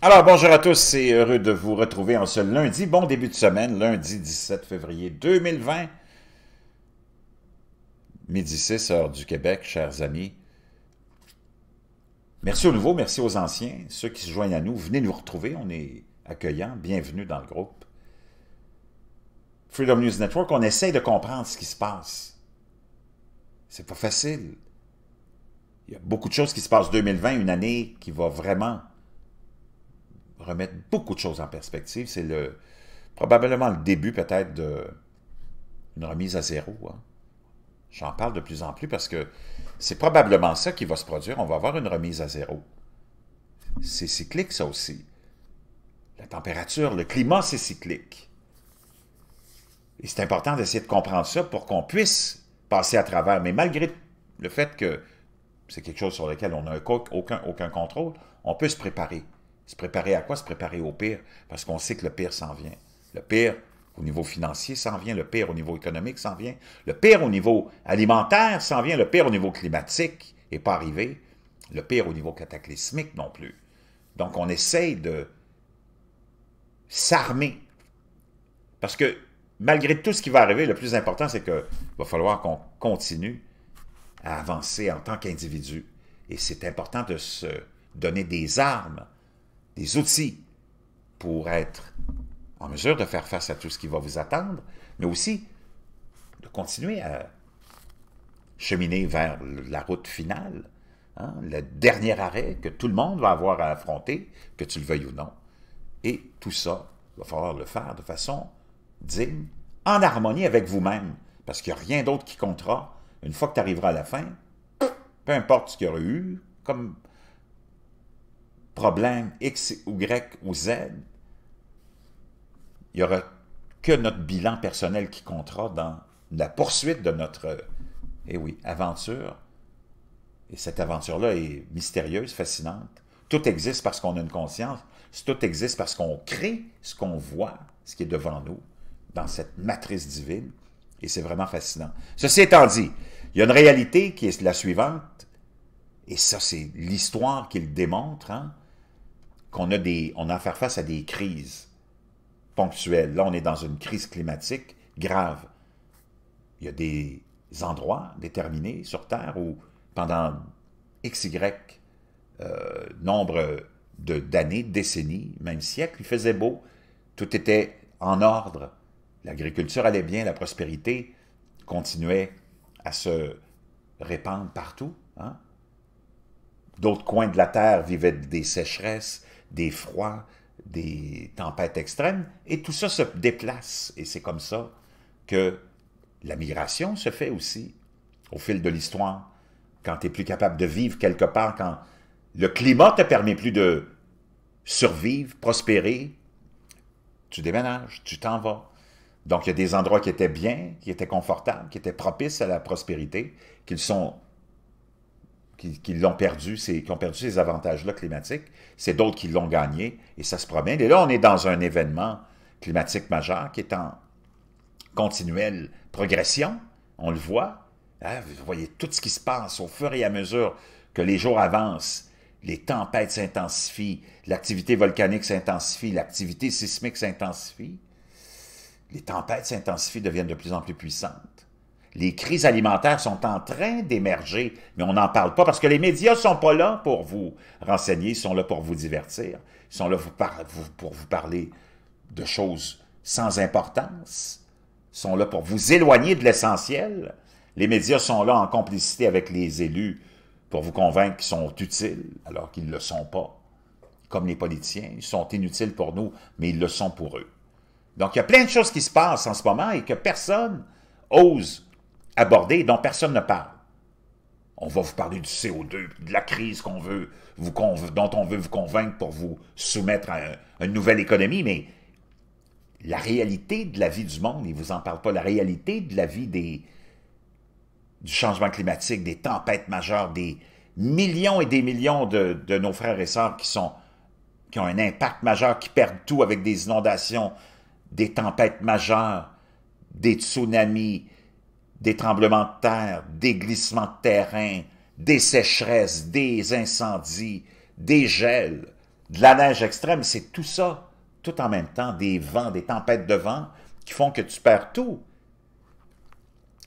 Alors, bonjour à tous, c'est heureux de vous retrouver en ce lundi. Bon début de semaine, lundi 17 février 2020. Midi 6, heure du Québec, chers amis. Merci aux nouveaux, merci aux anciens, ceux qui se joignent à nous. Venez nous retrouver, on est accueillants, bienvenue dans le groupe. Freedom News Network, on essaye de comprendre ce qui se passe. C'est pas facile. Il y a beaucoup de choses qui se passent 2020, une année qui va vraiment remettre beaucoup de choses en perspective. C'est le probablement le début peut-être d'une remise à zéro. Hein. J'en parle de plus en plus parce que c'est probablement ça qui va se produire. On va avoir une remise à zéro. C'est cyclique, ça aussi. La température, le climat, c'est cyclique. Et c'est important d'essayer de comprendre ça pour qu'on puisse passer à travers. Mais malgré le fait que c'est quelque chose sur lequel on n'a aucun, aucun contrôle, on peut se préparer. Se préparer à quoi? Se préparer au pire, parce qu'on sait que le pire s'en vient. Le pire au niveau financier s'en vient, le pire au niveau économique s'en vient, le pire au niveau alimentaire s'en vient, le pire au niveau climatique n'est pas arrivé, le pire au niveau cataclysmique non plus. Donc on essaye de s'armer. Parce que malgré tout ce qui va arriver, le plus important, c'est qu'il va falloir qu'on continue à avancer en tant qu'individu. Et c'est important de se donner des armes des outils pour être en mesure de faire face à tout ce qui va vous attendre, mais aussi de continuer à cheminer vers la route finale, hein, le dernier arrêt que tout le monde va avoir à affronter, que tu le veuilles ou non. Et tout ça, il va falloir le faire de façon digne, en harmonie avec vous-même, parce qu'il n'y a rien d'autre qui comptera. Une fois que tu arriveras à la fin, peu importe ce qu'il y aurait eu comme problème X, ou Y ou Z, il n'y aura que notre bilan personnel qui comptera dans la poursuite de notre eh oui, aventure. Et cette aventure-là est mystérieuse, fascinante. Tout existe parce qu'on a une conscience. Tout existe parce qu'on crée ce qu'on voit, ce qui est devant nous, dans cette matrice divine. Et c'est vraiment fascinant. Ceci étant dit, il y a une réalité qui est la suivante, et ça, c'est l'histoire qu'il démontre, hein? qu'on a, des, on a à faire face à des crises ponctuelles. Là, on est dans une crise climatique grave. Il y a des endroits déterminés sur Terre où, pendant XY y, euh, nombre d'années, décennies, même siècles, il faisait beau, tout était en ordre, l'agriculture allait bien, la prospérité continuait à se répandre partout. Hein. D'autres coins de la Terre vivaient des sécheresses, des froids, des tempêtes extrêmes, et tout ça se déplace. Et c'est comme ça que la migration se fait aussi au fil de l'histoire. Quand tu es plus capable de vivre quelque part, quand le climat ne te permet plus de survivre, prospérer, tu déménages, tu t'en vas. Donc, il y a des endroits qui étaient bien, qui étaient confortables, qui étaient propices à la prospérité, qu'ils sont qui, l'ont perdu, qui ont perdu ces avantages-là climatiques. C'est d'autres qui l'ont gagné et ça se promène. Et là, on est dans un événement climatique majeur qui est en continuelle progression. On le voit. Hein, vous voyez tout ce qui se passe au fur et à mesure que les jours avancent. Les tempêtes s'intensifient, l'activité volcanique s'intensifie, l'activité sismique s'intensifie. Les tempêtes s'intensifient, deviennent de plus en plus puissantes. Les crises alimentaires sont en train d'émerger, mais on n'en parle pas parce que les médias ne sont pas là pour vous renseigner, ils sont là pour vous divertir, ils sont là pour vous parler de choses sans importance, ils sont là pour vous éloigner de l'essentiel. Les médias sont là en complicité avec les élus pour vous convaincre qu'ils sont utiles alors qu'ils ne le sont pas. Comme les politiciens, ils sont inutiles pour nous, mais ils le sont pour eux. Donc il y a plein de choses qui se passent en ce moment et que personne ose abordés dont personne ne parle. On va vous parler du CO2, de la crise qu'on veut vous dont on veut vous convaincre pour vous soumettre à, une nouvelle économie, mais la réalité de la vie du monde, il ne vous en parle pas, la réalité de la vie des, du changement climatique, des tempêtes majeures, des millions et des millions de, nos frères et sœurs qui, sont, qui ont un impact majeur, qui perdent tout avec des inondations, des tempêtes majeures, des tsunamis, des tremblements de terre, des glissements de terrain, des sécheresses, des incendies, des gels, de la neige extrême, c'est tout ça, tout en même temps, des vents, des tempêtes de vent qui font que tu perds tout.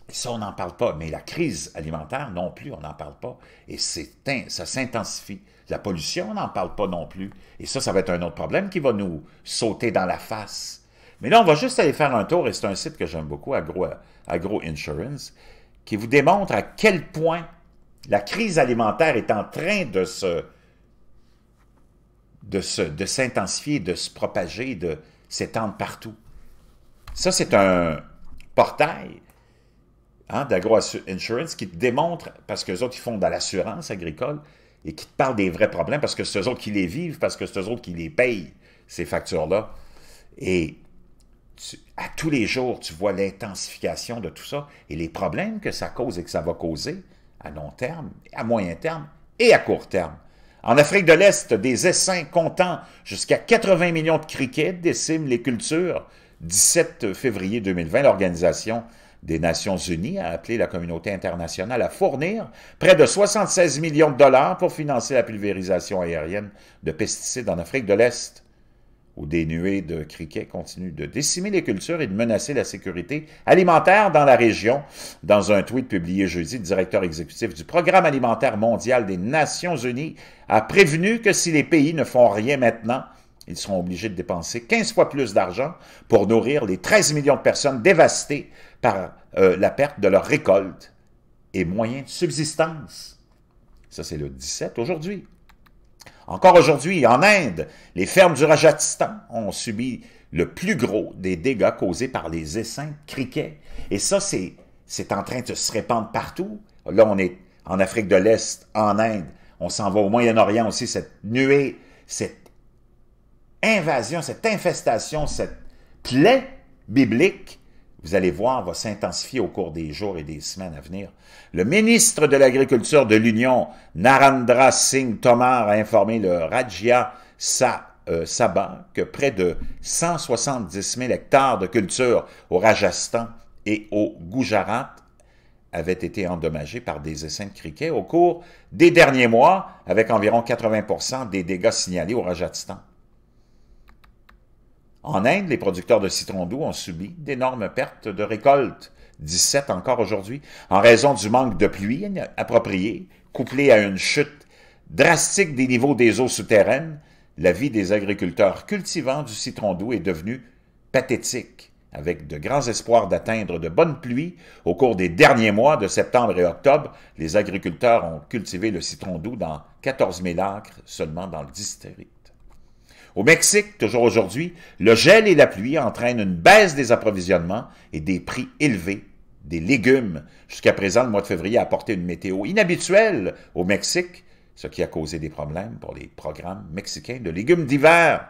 ça, on n'en parle pas. Mais la crise alimentaire non plus, on n'en parle pas. Et ça s'intensifie. La pollution, on n'en parle pas non plus. Et ça, ça va être un autre problème qui va nous sauter dans la face. Mais là, on va juste aller faire un tour, et c'est un site que j'aime beaucoup, Agro, Agro Insurance, qui vous démontre à quel point la crise alimentaire est en train de se de s'intensifier, de, de, se propager, de s'étendre partout. Ça, c'est un portail hein, d'Agro Insurance qui te démontre, parce que autres, ils font de l'assurance agricole, et qui te parlent des vrais problèmes, parce que c'est eux autres qui les vivent, parce que c'est eux autres qui les payent, ces factures-là. Et à tous les jours, tu vois l'intensification de tout ça et les problèmes que ça cause et que ça va causer à long terme, à moyen terme et à court terme. En Afrique de l'Est, des essaims comptant jusqu'à 80 millions de criquets déciment les cultures. 17 février 2020, l'Organisation des Nations Unies a appelé la communauté internationale à fournir près de 76 millions de dollars pour financer la pulvérisation aérienne de pesticides en Afrique de l'Est où des nuées de criquets continuent de décimer les cultures et de menacer la sécurité alimentaire dans la région. Dans un tweet publié jeudi, le directeur exécutif du Programme alimentaire mondial des Nations unies a prévenu que si les pays ne font rien maintenant, ils seront obligés de dépenser 15 fois plus d'argent pour nourrir les 13 millions de personnes dévastées par euh, la perte de leurs récoltes et moyens de subsistance. Ça, c'est le 17 aujourd'hui. Encore aujourd'hui, en Inde, les fermes du Rajasthan ont subi le plus gros des dégâts causés par les essaims criquets. Et ça, c'est en train de se répandre partout. Là, on est en Afrique de l'Est, en Inde, on s'en va au Moyen-Orient aussi, cette nuée, cette invasion, cette infestation, cette plaie biblique vous allez voir, va s'intensifier au cours des jours et des semaines à venir. Le ministre de l'Agriculture de l'Union, Narendra Singh Tomar, a informé le Rajya Sa euh, Sabha que près de 170 000 hectares de culture au Rajasthan et au Gujarat avaient été endommagés par des essaims de criquets au cours des derniers mois, avec environ 80 des dégâts signalés au Rajasthan. En Inde, les producteurs de citron doux ont subi d'énormes pertes de récolte, 17 encore aujourd'hui, en raison du manque de pluie appropriée, couplé à une chute drastique des niveaux des eaux souterraines, la vie des agriculteurs cultivant du citron doux est devenue pathétique, avec de grands espoirs d'atteindre de bonnes pluies. Au cours des derniers mois de septembre et octobre, les agriculteurs ont cultivé le citron doux dans 14 000 acres seulement dans le district. Au Mexique, toujours aujourd'hui, le gel et la pluie entraînent une baisse des approvisionnements et des prix élevés des légumes. Jusqu'à présent, le mois de février a apporté une météo inhabituelle au Mexique, ce qui a causé des problèmes pour les programmes mexicains de légumes d'hiver.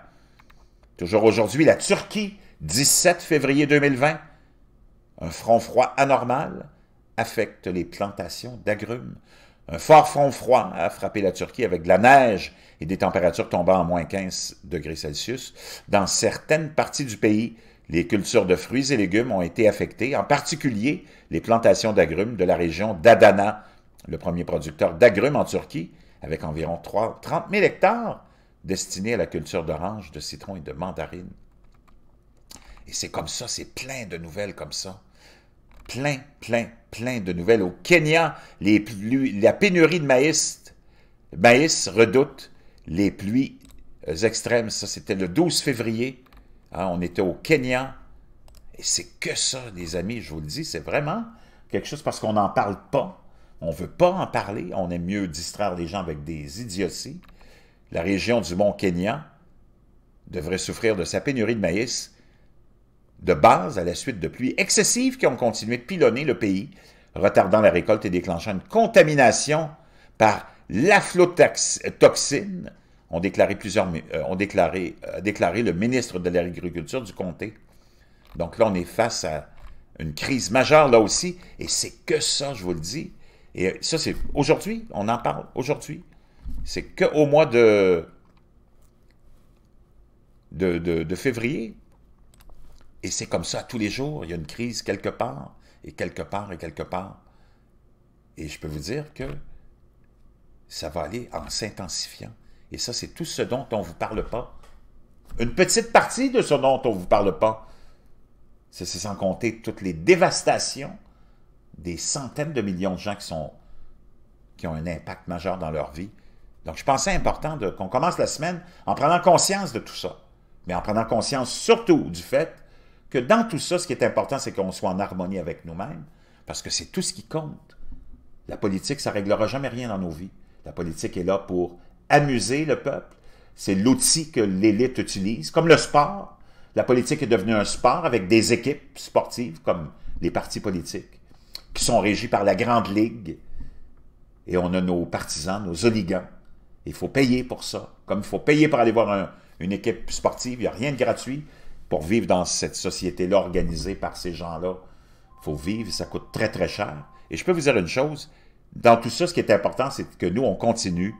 Toujours aujourd'hui, la Turquie, 17 février 2020. Un front froid anormal affecte les plantations d'agrumes. Un fort front froid a frappé la Turquie avec de la neige et des températures tombant à moins 15 degrés Celsius. Dans certaines parties du pays, les cultures de fruits et légumes ont été affectées, en particulier les plantations d'agrumes de la région d'Adana, le premier producteur d'agrumes en Turquie, avec environ 30 000 hectares destinés à la culture d'oranges, de citrons et de mandarines. Et c'est comme ça, c'est plein de nouvelles comme ça plein, plein, plein de nouvelles. Au Kenya, la pénurie de maïs, maïs redoute les pluies euh, extrêmes. Ça, c'était le 12 février. Hein, on était au Kenya. Et c'est que ça, les amis, je vous le dis, c'est vraiment quelque chose parce qu'on n'en parle pas. On ne veut pas en parler. On aime mieux distraire les gens avec des idioties. La région du Mont Kenya devrait souffrir de sa pénurie de maïs de base à la suite de pluies excessives qui ont continué de pilonner le pays, retardant la récolte et déclenchant une contamination par la ont déclaré plusieurs, euh, ont déclaré, euh, le ministre de l'Agriculture du comté. Donc là, on est face à une crise majeure là aussi, et c'est que ça, je vous le dis. Et ça, c'est aujourd'hui, on en parle aujourd'hui. C'est qu'au mois de, de février, et c'est comme ça tous les jours, il y a une crise quelque part, et quelque part, et quelque part. Et je peux vous dire que ça va aller en s'intensifiant. Et ça, c'est tout ce dont on ne vous parle pas. Une petite partie de ce dont on ne vous parle pas. C'est sans compter toutes les dévastations des centaines de millions de gens qui, sont, qui ont un impact majeur dans leur vie. Donc, je pensais important qu'on commence la semaine en prenant conscience de tout ça, mais en prenant conscience surtout du fait que dans tout ça, ce qui est important, c'est qu'on soit en harmonie avec nous-mêmes, parce que c'est tout ce qui compte. La politique, ça ne réglera jamais rien dans nos vies. La politique est là pour amuser le peuple. C'est l'outil que l'élite utilise, comme le sport. La politique est devenue un sport avec des équipes sportives, comme les partis politiques, qui sont régis par la Grande Ligue. Et on a nos partisans, nos oligarques. Il faut payer pour ça. Comme il faut payer pour aller voir une équipe sportive, il n'y a rien de gratuit pour vivre dans cette société-là organisée par ces gens-là. Il faut vivre, ça coûte très, très cher. Et je peux vous dire une chose, dans tout ça, ce qui est important, c'est que nous, on continue